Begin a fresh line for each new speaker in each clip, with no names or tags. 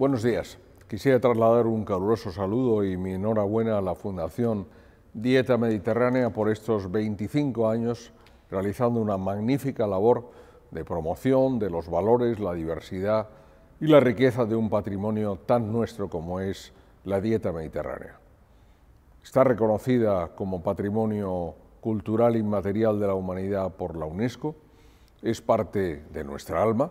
Buenos días. Quisiera trasladar un caluroso saludo y mi enhorabuena a la Fundación Dieta Mediterránea por estos 25 años realizando una magnífica labor de promoción de los valores, la diversidad y la riqueza de un patrimonio tan nuestro como es la dieta mediterránea. Está reconocida como patrimonio cultural inmaterial de la humanidad por la UNESCO, es parte de nuestra alma,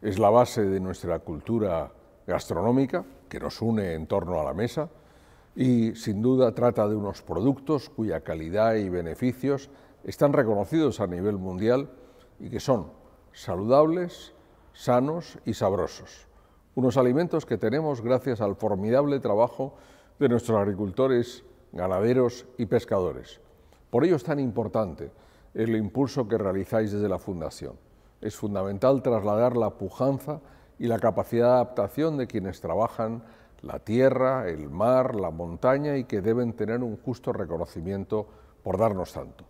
es la base de nuestra cultura gastronómica que nos une en torno a la mesa y sin duda trata de unos productos cuya calidad y beneficios están reconocidos a nivel mundial y que son saludables, sanos y sabrosos. Unos alimentos que tenemos gracias al formidable trabajo de nuestros agricultores, ganaderos y pescadores. Por ello es tan importante el impulso que realizáis desde la Fundación. Es fundamental trasladar la pujanza y la capacidad de adaptación de quienes trabajan la tierra, el mar, la montaña y que deben tener un justo reconocimiento por darnos tanto.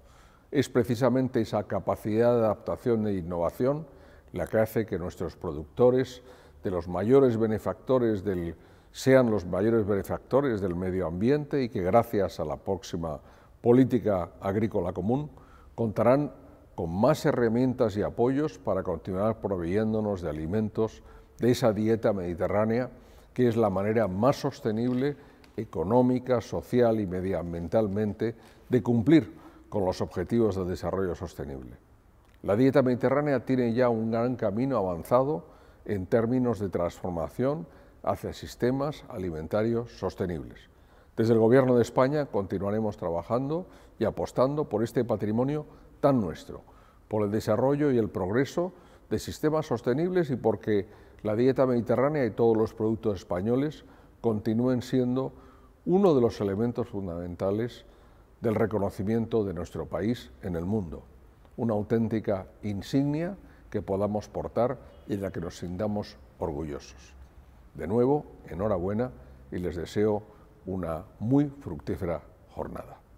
Es precisamente esa capacidad de adaptación e innovación la que hace que nuestros productores, de los mayores benefactores del, sean los mayores benefactores del medio ambiente y que gracias a la próxima política agrícola común contarán con más herramientas y apoyos para continuar proveyéndonos de alimentos de esa dieta mediterránea, que es la manera más sostenible, económica, social y medioambientalmente, de cumplir con los objetivos del desarrollo sostenible. La dieta mediterránea tiene ya un gran camino avanzado en términos de transformación hacia sistemas alimentarios sostenibles. Desde el Gobierno de España continuaremos trabajando y apostando por este patrimonio tan nuestro, por el desarrollo y el progreso de sistemas sostenibles y porque la dieta mediterránea y todos los productos españoles continúen siendo uno de los elementos fundamentales del reconocimiento de nuestro país en el mundo, una auténtica insignia que podamos portar y de la que nos sintamos orgullosos. De nuevo, enhorabuena y les deseo una muy fructífera jornada.